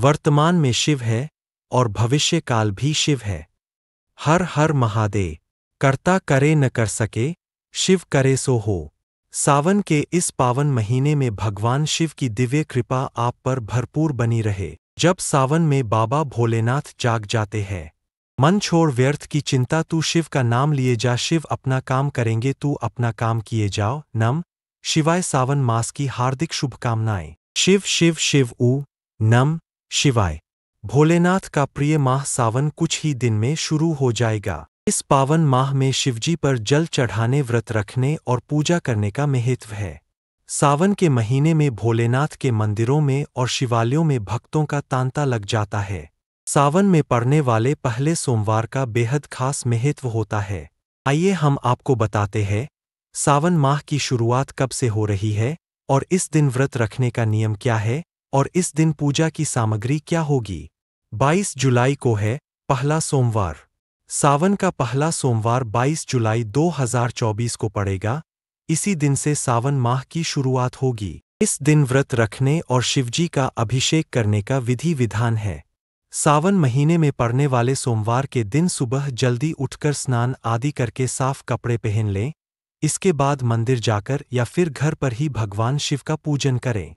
वर्तमान में शिव है और भविष्य काल भी शिव है हर हर महादेव करता करे न कर सके शिव करे सो हो सावन के इस पावन महीने में भगवान शिव की दिव्य कृपा आप पर भरपूर बनी रहे जब सावन में बाबा भोलेनाथ जाग जाते हैं मन छोड़ व्यर्थ की चिंता तू शिव का नाम लिए जा शिव अपना काम करेंगे तू अपना काम किए जाओ नम शिवाय सावन मास की हार्दिक शुभकामनाएं शिव शिव शिव ऊ नम शिवाय भोलेनाथ का प्रिय माह सावन कुछ ही दिन में शुरू हो जाएगा इस पावन माह में शिवजी पर जल चढ़ाने व्रत रखने और पूजा करने का महत्व है सावन के महीने में भोलेनाथ के मंदिरों में और शिवालयों में भक्तों का तांता लग जाता है सावन में पड़ने वाले पहले सोमवार का बेहद खास महत्व होता है आइए हम आपको बताते हैं सावन माह की शुरुआत कब से हो रही है और इस दिन व्रत रखने का नियम क्या है और इस दिन पूजा की सामग्री क्या होगी 22 जुलाई को है पहला सोमवार सावन का पहला सोमवार 22 जुलाई 2024 को पड़ेगा इसी दिन से सावन माह की शुरुआत होगी इस दिन व्रत रखने और शिवजी का अभिषेक करने का विधि विधान है सावन महीने में पड़ने वाले सोमवार के दिन सुबह जल्दी उठकर स्नान आदि करके साफ कपड़े पहन लें इसके बाद मंदिर जाकर या फिर घर पर ही भगवान शिव का पूजन करें